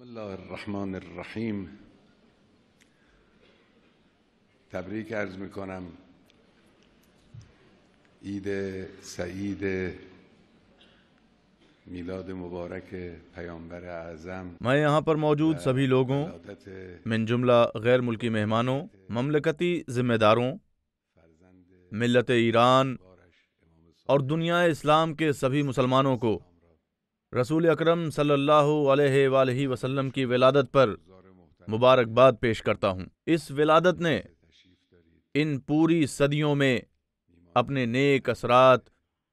بسم الله الرحمن الرحیم تبریک عرض می کنم عید سعید میلاد مبارک پیامبر اعظم मैं यहाँ पर मौजूद सभी लोगों من जुमला गैर मुल्की मेहमानों ममलकती जिम्मेदारों मिलत ईरान और दुनिया इस्लाम के सभी मुसलमानों को रसूल अकरम सल्लल्लाहु अलैहि वसल्लम की विलादत पर मुबारकबाद पेश करता हूँ इस विलादत ने इन पूरी सदियों में अपने नेक असरात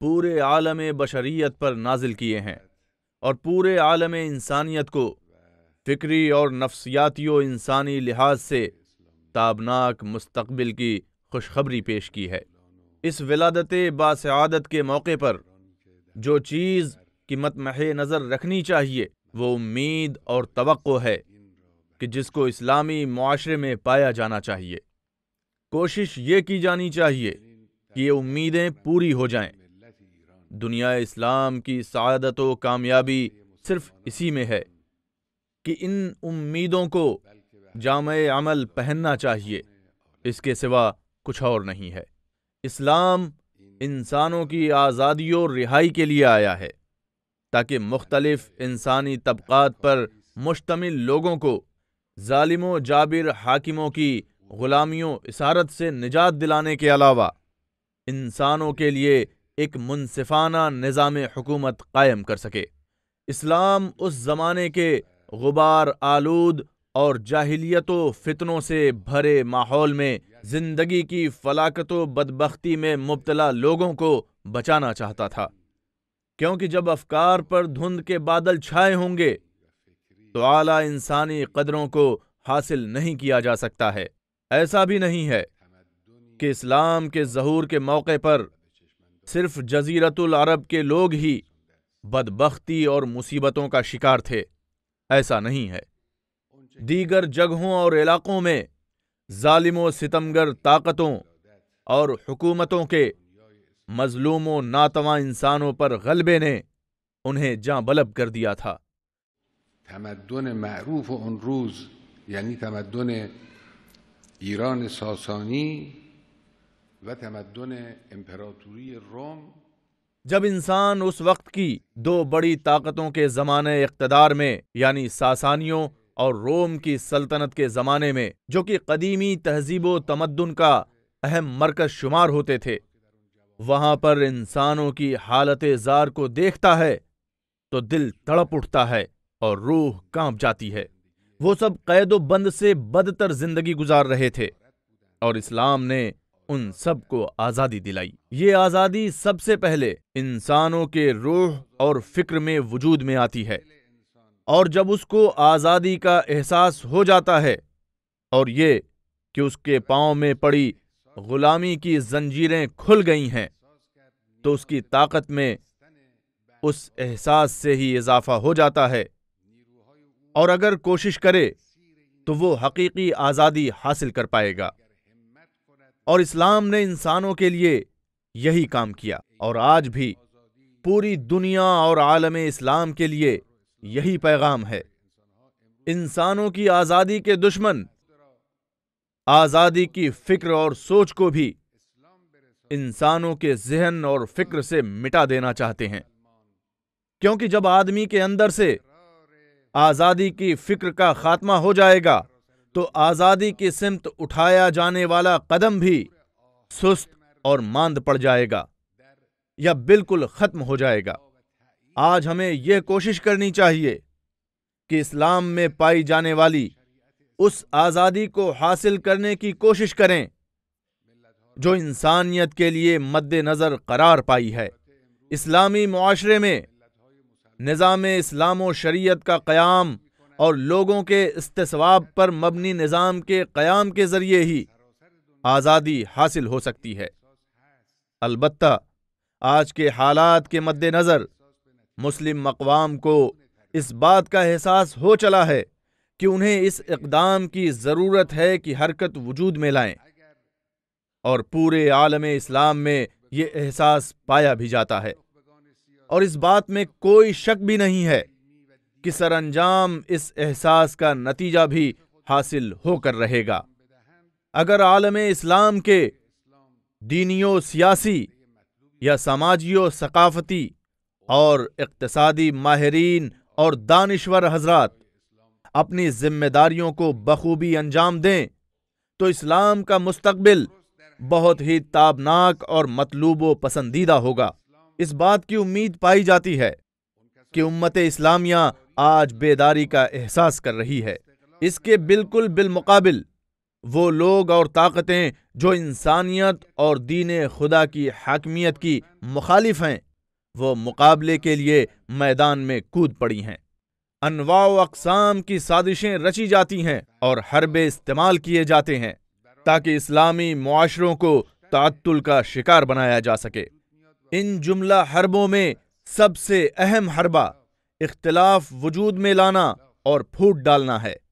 पूरे आलम बशरीत पर नाजिल किए हैं और पूरे आलम इंसानियत को फ़िक्री और नफ्सियाती इंसानी लिहाज से ताबनाक मुस्तबिल की खुशखबरी पेश की है इस विलादत बासदत के मौके पर जो चीज़ की मह नज़र रखनी चाहिए वो उम्मीद और तो है कि जिसको इस्लामी माशरे में पाया जाना चाहिए कोशिश ये की जानी चाहिए कि ये उम्मीदें पूरी हो जाएं। दुनिया इस्लाम की सदत व कामयाबी सिर्फ इसी में है कि इन उम्मीदों को जाम अमल पहनना चाहिए इसके सिवा कुछ और नहीं है इस्लाम इंसानों की आज़ादी और रिहाई के लिए आया है ताकि मुख्तलिफ इंसानी तबक़ात पर मुश्तमिल लोगों को ालिमों जाबिर हाकिमों की ग़ुलामियों इसारत से निजात दिलाने के अलावा इंसानों के लिए एक मुनफाना निज़ाम हुकूमत कायम कर सके इस्लाम उस ज़माने के गुबार आलूद और जाहिलियत फितनों से भरे माहौल में ज़िंदगी की फलाकत बदबख्ती में मुबतला लोगों को बचाना चाहता था क्योंकि जब अफकार पर धुंध के बादल छाए होंगे तो आला इंसानी कदरों को हासिल नहीं किया जा सकता है ऐसा भी नहीं है कि इस्लाम के जहूर के मौके पर सिर्फ जजीरतुल अरब के लोग ही बदबख्ती और मुसीबतों का शिकार थे ऐसा नहीं है दीगर जगहों और इलाक़ों में ालिम सितमगर ताकतों और हुकूमतों के मजलूमों नातवा इंसानों पर गलबे ने उन्हें जां बलब कर दिया था तमदन महरूफ उन रूज यानी तमदन ईरान सासानी व तमदन एम्परातोरी रोम जब इंसान उस वक्त की दो बड़ी ताकतों के ज़माने इकतदार में यानी सासानियों और रोम की सल्तनत के ज़माने में जो कि कदीमी तहजीब तमदन का अहम मरकज शुमार होते थे वहां पर इंसानों की हालत जार को देखता है तो दिल तड़प उठता है और रूह कांप जाती है वो सब कैदो बंद से बदतर जिंदगी गुजार रहे थे और इस्लाम ने उन सब को आज़ादी दिलाई ये आज़ादी सबसे पहले इंसानों के रूह और फिक्र में वजूद में आती है और जब उसको आज़ादी का एहसास हो जाता है और ये कि उसके पाँव में पड़ी गुलामी की जंजीरें खुल गई हैं तो उसकी ताकत में उस एहसास से ही इजाफा हो जाता है और अगर कोशिश करे तो वो हकीकी आज़ादी हासिल कर पाएगा और इस्लाम ने इंसानों के लिए यही काम किया और आज भी पूरी दुनिया और आलम इस्लाम के लिए यही पैगाम है इंसानों की आज़ादी के दुश्मन आज़ादी की फिक्र और सोच को भी इंसानों के जहन और फिक्र से मिटा देना चाहते हैं क्योंकि जब आदमी के अंदर से आज़ादी की फिक्र का खात्मा हो जाएगा तो आज़ादी की सिमत उठाया जाने वाला कदम भी सुस्त और मांद पड़ जाएगा या बिल्कुल ख़त्म हो जाएगा आज हमें यह कोशिश करनी चाहिए कि इस्लाम में पाई जाने वाली उस आज़ादी को हासिल करने की कोशिश करें जो इंसानियत के लिए मद्देनजर करार पाई है इस्लामी माशरे में निज़ाम इस्लाम व शरीयत का क़्याम और लोगों के इसतवाब पर मबनी निज़ाम के क़्याम के ज़रिए ही आज़ादी हासिल हो सकती है अलबत् आज के हालात के मद्देनज़र मुस्लिम मकवाम को इस बात का एहसास हो चला है कि उन्हें इस इकदाम की ज़रूरत है कि हरकत वजूद में लाएं और पूरे आलम इस्लाम में ये एहसास पाया भी जाता है और इस बात में कोई शक भी नहीं है कि सरंजाम इस एहसास का नतीजा भी हासिल होकर रहेगा अगर आलम इस्लाम के दीनियों सियासी या समाजियों सकाफती और इकतसादी माहरीन और दानश्वर हजरात अपनी जिम्मेदारियों को बखूबी अंजाम दें तो इस्लाम का मुस्तबिल बहुत ही ताबनाक और मतलूब व पसंदीदा होगा इस बात की उम्मीद पाई जाती है कि उम्मत इस्लामिया आज बेदारी का एहसास कर रही है इसके बिल्कुल बिलमकबिल वो लोग और ताकतें जो इंसानियत और दीन खुदा की हाकमियत की मुखालिफ हैं वो मुकाबले के लिए मैदान में कूद पड़ी हैं अनवा अकसाम की साजिशें रची जाती हैं और हरबे इस्तेमाल किए जाते हैं ताकि इस्लामी मुआशरों को तातुल का शिकार बनाया जा सके इन जुमला हरबों में सबसे अहम हरबा इख्तलाफ वजूद में लाना और फूट डालना है